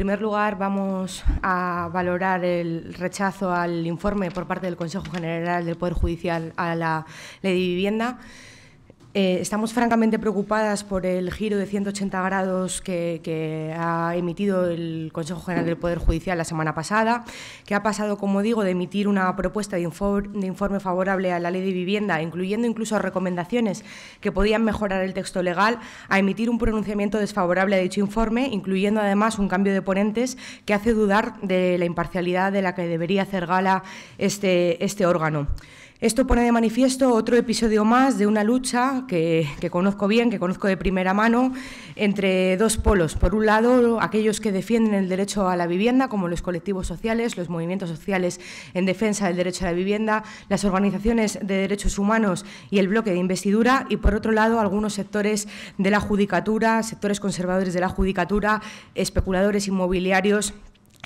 En primer lugar, vamos a valorar el rechazo al informe por parte del Consejo General del Poder Judicial a la ley de vivienda. Eh, estamos francamente preocupadas por el giro de 180 grados que, ha emitido el Consejo General del Poder Judicial la semana pasada, que ha pasado, como digo, de emitir una propuesta de, informe favorable a la ley de vivienda, incluyendo incluso recomendaciones que podían mejorar el texto legal, a emitir un pronunciamiento desfavorable a dicho informe, incluyendo además un cambio de ponentes que hace dudar de la imparcialidad de la que debería hacer gala este, este órgano. Esto pone de manifiesto otro episodio más de una lucha que, conozco bien, que conozco de primera mano, entre dos polos. Por un lado, aquellos que defienden el derecho a la vivienda, como los colectivos sociales, los movimientos sociales en defensa del derecho a la vivienda, las organizaciones de derechos humanos y el bloque de investidura. Y por otro lado, algunos sectores de la judicatura, sectores conservadores de la judicatura, especuladores inmobiliarios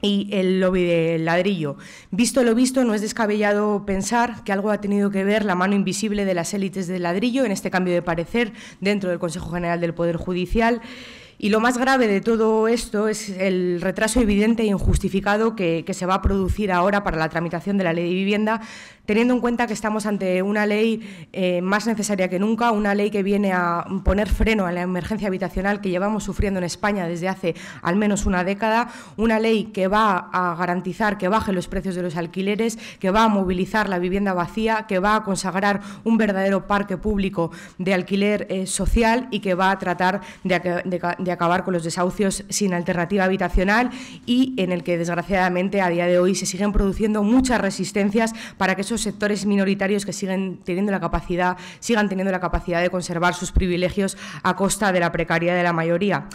y el lobby del ladrillo. Visto lo visto, no es descabellado pensar que algo ha tenido que ver la mano invisible de las élites del ladrillo en este cambio de parecer dentro del Consejo General del Poder Judicial. Y lo más grave de todo esto es el retraso evidente e injustificado que, se va a producir ahora para la tramitación de la ley de vivienda, teniendo en cuenta que estamos ante una ley eh, más necesaria que nunca, una ley que viene a poner freno a la emergencia habitacional que llevamos sufriendo en España desde hace al menos una década, una ley que va a garantizar que bajen los precios de los alquileres, que va a movilizar la vivienda vacía, que va a consagrar un verdadero parque público de alquiler eh, social y que va a tratar de de acabar con los desahucios sin alternativa habitacional y en el que desgraciadamente a día de hoy se siguen produciendo muchas resistencias para que esos sectores minoritarios que siguen teniendo la capacidad sigan teniendo la capacidad de conservar sus privilegios a costa de la precariedad de la mayoría.